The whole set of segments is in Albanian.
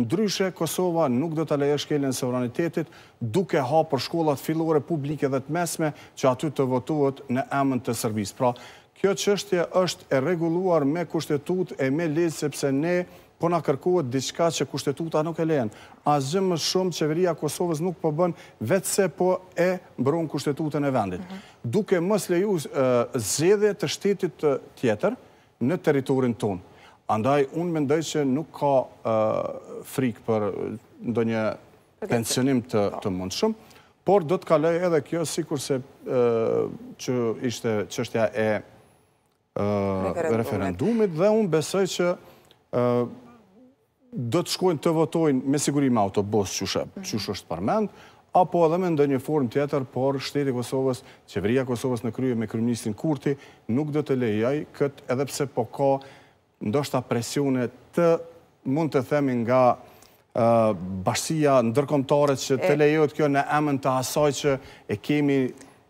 Ndryshe, Kosova nuk do të leje shkelin sovranitetit duke ha për shkollat filore publike dhe të mesme që aty të votuot në emën të Sërbis. Pra, kjo qështje është e reguluar me kushtetut e me lidhë sepse ne po nga kërkohet diçka që kushtetuta nuk e lehen. A zhëmë më shumë qeveria Kosovës nuk përbën po vetëse po e mbron kushtetutën e vendit. Duke mës leju zedhe të shtetit tjetër në teritorin tonë. Andaj, unë mendoj që nuk ka frikë për ndo një pensionim të po. mund shumë, por do të kaloj edhe kjo sikur se që ishte qështja e referendumit dhe unë besoj që do të shkojnë të votojnë me sigurime autobus që shështë mhm. përmend, apo edhe me ndë një form tjetër, por shteti Kosovës, qeveria Kosovës në kryje me kryministrin Kurti, nuk do të lejaj këtë edhepse po ka ndoshta presjone të mund të themi nga bashkësia ndërkomtare që të lejot kjo në emën të asaj që e kemi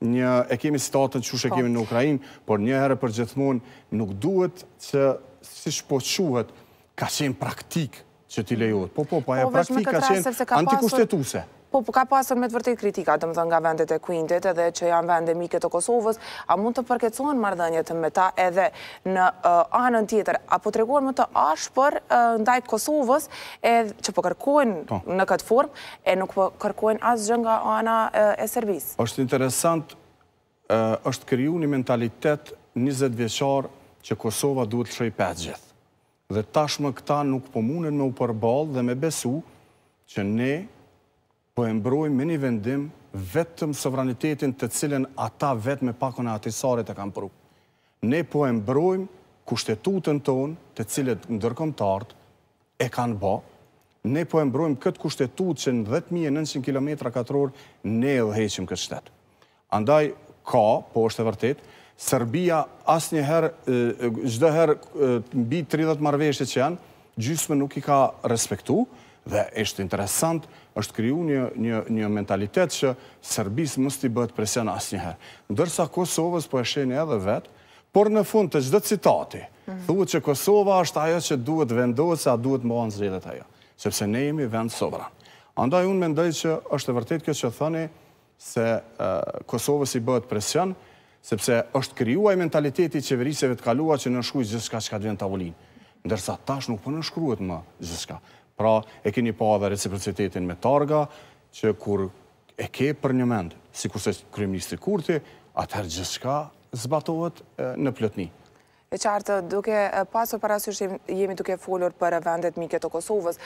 një, e kemi situatën që shë e kemi në po. Ukrajin, por një herë për gjithmon nuk duhet që si shpoquhet ka qenë praktikë që ti lejohet. Po, po, pa e po, praktika qenë antikushtetuse. Po, po, ka pasër me të vërtit kritika, të më thënë nga vendet e kuintit edhe që janë vende mike të Kosovës, a mund të përketsohen mardhënjet me ta edhe në anën tjetër, apo të reguar më të ashë për ndajt Kosovës, që po kërkojnë po. në këtë formë, e nuk përkërkojnë asë gjën nga ana e servis. është interesant, është kryu një mentalitet 20 vjeqar që Kosova duhet të shëj 5 gjithë dhe tashmë këta nuk po munen me u përbal dhe me besu që ne po e mbrojmë me një vendim vetëm sovranitetin të cilin ata vetë me pakon e atisare të kam pru. Ne po e mbrojmë kushtetutën tonë të cilet në e kanë ba, ne po e mbrojmë këtë kushtetut që në 10.900 km katëror ne edhe heqim këtë shtetë. Andaj, ka, po është e vërtetë, Serbia asë njëherë, gjdoherë mbi 30 marveshët që janë, gjysme nuk i ka respektu, dhe është interesant, është kriju një mentalitet që Serbis mështë t'i bëtë presjen asë njëherë. Ndërsa Kosovës po e sheni edhe vetë, Por në fund të gjithë citati, mhm. thuhë që Kosova është ajo që duhet vendohet se a duhet më anë zredet ajo, sepse ne jemi vend sovra. Andaj unë mendoj që është e vërtet kjo që thëni se Kosovës i bëhet presion, sepse është kryuaj mentaliteti qeveriseve të kalua që nënshkruj zëska që ka të vjen të avullin. Ndërsa tash nuk për po nënshkruhet më zëska. Pra, e keni pa dhe reciprocitetin me targa, që kur e ke për një mend, si kurse kryeministri Kurti, atëherë zëska zbatohet në plëtni. E duke pasur parasysh jemi duke folur për vendet mike të Kosovës,